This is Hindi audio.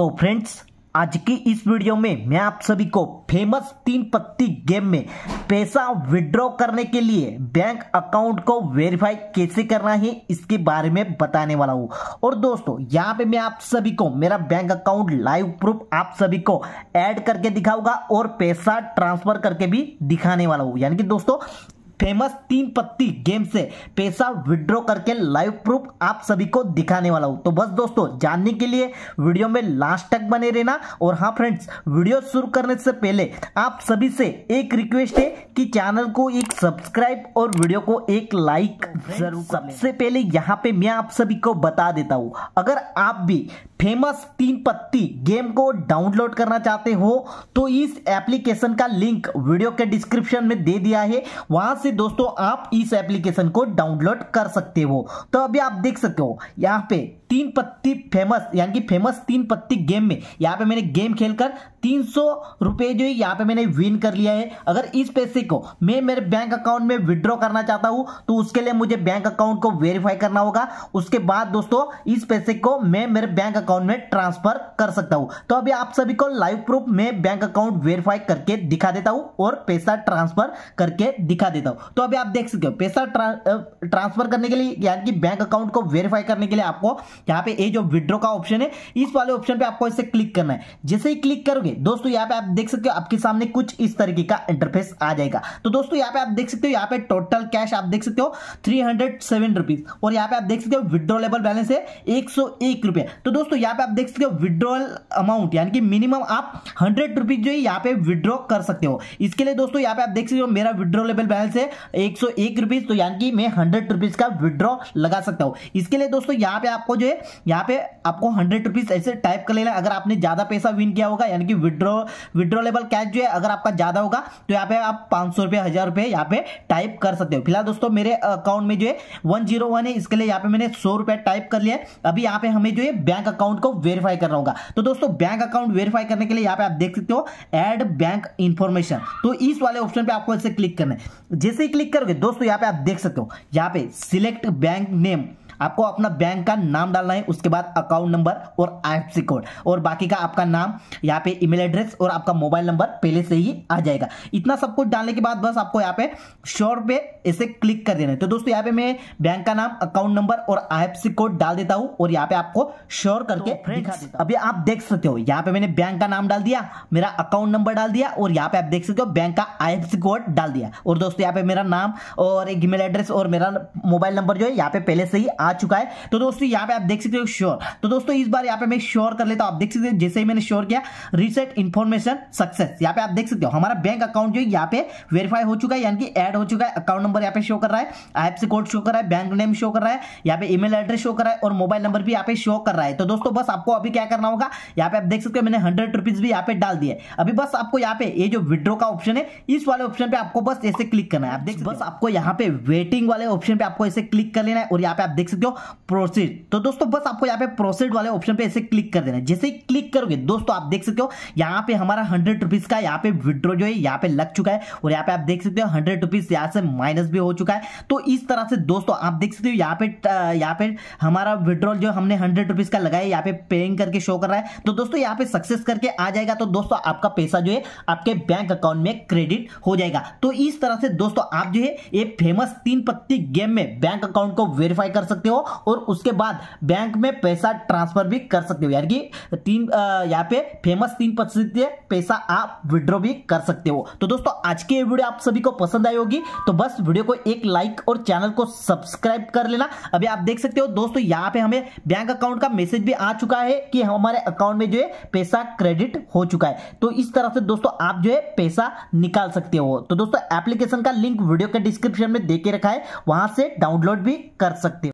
तो फ्रेंड्स आज की इस वीडियो में मैं आप सभी को फेमस तीन पत्ती गेम में पैसा विड्रॉ करने के लिए बैंक अकाउंट को वेरीफाई कैसे करना है इसके बारे में बताने वाला हूँ और दोस्तों यहाँ पे मैं आप सभी को मेरा बैंक अकाउंट लाइव प्रूफ आप सभी को ऐड करके दिखाऊंगा और पैसा ट्रांसफर करके भी दिखाने वाला हूँ यानी कि दोस्तों फेमस तीन पत्ती गेम से पैसा विड्रॉ करके लाइव प्रूफ आप सभी को दिखाने वाला हूं तो बस दोस्तों जानने के लिए वीडियो में लास्ट तक बने रहना और हाँ फ्रेंड्स वीडियो शुरू करने से पहले आप सभी से एक रिक्वेस्ट है कि चैनल को एक सब्सक्राइब और वीडियो को एक लाइक जरूर सबसे पहले यहाँ पे मैं आप सभी को बता देता हूँ अगर आप भी फेमस तीन पत्ती गेम को डाउनलोड करना चाहते हो तो इस एप्लीकेशन का लिंक वीडियो के डिस्क्रिप्शन में दे दिया है वहां से दोस्तों आप इस एप्लीकेशन को डाउनलोड कर सकते हो तो अभी आप देख सकते हो यहाँ पे तीन पत्ती फेमस यानी कि फेमस तीन पत्ती गेम में यहाँ पे मैंने गेम खेलकर तीन सौ जो है यहाँ पे मैंने विन कर लिया है अगर इस पैसे को मैं मेरे बैंक अकाउंट में विड्रॉ करना चाहता हूँ तो उसके लिए मुझे बैंक अकाउंट को वेरीफाई करना होगा उसके बाद दोस्तों इस पैसे को मैं मेरे बैंक अकाउंट में ट्रांसफर कर सकता हूँ तो अभी आप सभी को लाइव प्रूफ में बैंक अकाउंट वेरीफाई करके दिखा देता हूँ और पैसा ट्रांसफर करके दिखा देता हूँ तो अभी आप देख सकते हो पैसा ट्रांसफर करने के लिए यानी कि बैंक अकाउंट को वेरीफाई करने के लिए आपको यहाँ पे ये जो विड्रॉ का ऑप्शन है इस वाले ऑप्शन पे आपको इसे क्लिक करना है जैसे ही क्लिक करोगे ओके दोस्तों यहाँ पे आप देख सकते हो आपके सामने कुछ इस तरीके का इंटरफेस आ जाएगा तो दोस्तों यहाँ पे आप देख सकते हो यहाँ पे टोटल कैश आप देख सकते हो थ्री हंड्रेड सेवन रुपीज और यहाँ पे आप देख सकते हो विड्रोलेबल बैलेंस है एक सौ एक रुपये तो दोस्तों यहाँ पे आप देख सकते हो विड्रॉल अमाउंट यानी कि मिनिमम आप हंड्रेड रुपीज जो है यहाँ पे विड्रॉ कर सकते हो इसके लिए दोस्तों यहाँ पे आप देख सकते हो मेरा विड्रॉलेबल बैलेंस है एक सौ एक रुपीज तो यानी कि मैं हंड्रेड रुपीज का विड्रॉ लगा सकता हूँ इसके लिए दोस्तों यहाँ पे आपको जो है यहाँ पे आपको हंड्रेड रुपीज ऐसे टाइप कर लेना अगर आपने ज्यादा पैसा विन किया होगा यानी कि विड्रॉ विड्रॉलेबल कैश जो है अगर आपका ज़्यादा होगा तो यहाँ पे आप पांच सौ रुपए हज़ार रुपए यहाँ पे टाइप कर सकते हो फिलहाल दोस्तों मेरे अकाउंट में जो है वन जीरो वन है इसके लिए यहाँ पे मैंने सौ रुपये टाइप कर लिया अभी यहाँ पे हमें जो है बैंक अकाउंट को वेरीफाई करना होगा तो दोस्तों बैंक अकाउंट वेरीफाई करने के लिए यहाँ पे आप देख सकते हो एड बैंक इन्फॉर्मेशन तो इस वाले ऑप्शन पे आपको इसे क्लिक करना है जैसे ही क्लिक करोगे दोस्तों यहाँ पे आप देख सकते हो यहाँ पे सिलेक्ट बैंक नेम आपको अपना बैंक का नाम डालना है उसके बाद अकाउंट नंबर और आई कोड और बाकी का आपका नाम यहाँ पे ईमेल एड्रेस और आपका मोबाइल नंबर पहले से ही आ जाएगा इतना सब कुछ डालने के बाद बस आपको यहाँ पे श्योर पे इसे क्लिक कर देना है तो दोस्तों यहाँ पे मैं बैंक का नाम अकाउंट नंबर और आई कोड डाल देता हूँ और यहाँ पे आपको श्योर तो करके तो अभी आप देख सकते हो यहाँ पे मैंने बैंक का नाम डाल दिया मेरा अकाउंट नंबर डाल दिया और यहाँ पे आप देख सकते हो बैंक का आई कोड डाल दिया और दोस्तों यहाँ पे मेरा नाम और एक ईमेल एड्रेस और मेरा मोबाइल नंबर जो है यहाँ पे पहले से ही आ आ चुका है तो दोस्तों यहाँ पे आप देख सकते हो श्योर तो दोस्तों इस बार यहाँ पे मैं श्योर कर लेता हूँ आप देख सकते हो जैसे ही मैंने श्योर किया रिसेट इन्फॉर्मेशन सक्सेस यहाँ पे आप देख सकते हो हमारा बैंक अकाउंट जो है यहाँ पे वेरीफाई हो चुका है यानी कि एड हो चुका है अकाउंट नंबर यहाँ पे शो कर रहा है ऐप से कोड शो कर रहा है बैंक नेम शो कर रहा है यहाँ पे ईमेल एड्रेस शो कर रहा है और मोबाइल नंबर भी यहाँ पे शो कर रहा है तो दोस्तों बस आपको अभी क्या करना होगा यहाँ पे आप देख सकते हो मैंने हंड्रेड रुपीज भी यहाँ पे डाल दिए अभी बस आपको यहाँ पे ये जो विड्रो का ऑप्शन है इस वाले ऑप्शन पे आपको बस ऐसे क्लिक करना है आप देख बस आपको यहाँ पे वेटिंग वाले ऑप्शन पे आपको ऐसे क्लिक कर लेना है और यहाँ पे आप देख सकते सकते हो प्रोसीड तो दोस्तों बस आपको यहाँ पे प्रोसीड वाले ऑप्शन पे ऐसे क्लिक कर देना जैसे ही क्लिक करोगे दोस्तों आप देख सकते हो यहाँ पे हमारा हंड्रेड रुपीज का यहाँ पे विड्रॉ जो है यहाँ पे लग चुका है और यहाँ पे आप देख सकते हो हंड्रेड रुपीज यहाँ से माइनस भी हो चुका है तो इस तरह से दोस्तों आप देख सकते हो यहाँ पे यहाँ पे हमारा विड्रॉल जो हमने हंड्रेड रुपीज का लगाया यहाँ पे पेइंग करके शो कर रहा है तो दोस्तों यहाँ पे सक्सेस करके आ जाएगा तो दोस्तों आपका पैसा जो है आपके बैंक अकाउंट में क्रेडिट हो जाएगा तो इस तरह से दोस्तों आप जो है ये फेमस तीन पत्ती गेम में बैंक अकाउंट को वेरीफाई कर सकते हो सकते हो और उसके बाद बैंक में पैसा ट्रांसफर भी कर सकते हो यानी कि तीन यहाँ पे फेमस तीन पद्धति पैसा आप विड्रॉ भी कर सकते हो तो दोस्तों आज की वीडियो आप सभी को पसंद आई होगी तो बस वीडियो को एक लाइक और चैनल को सब्सक्राइब कर लेना अभी आप देख सकते हो दोस्तों यहाँ पे हमें बैंक अकाउंट का मैसेज भी आ चुका है कि हमारे अकाउंट में जो है पैसा क्रेडिट हो चुका है तो इस तरह से दोस्तों आप जो है पैसा निकाल सकते हो तो दोस्तों एप्लीकेशन का लिंक वीडियो के डिस्क्रिप्शन में देके रखा है वहां से डाउनलोड भी कर सकते हो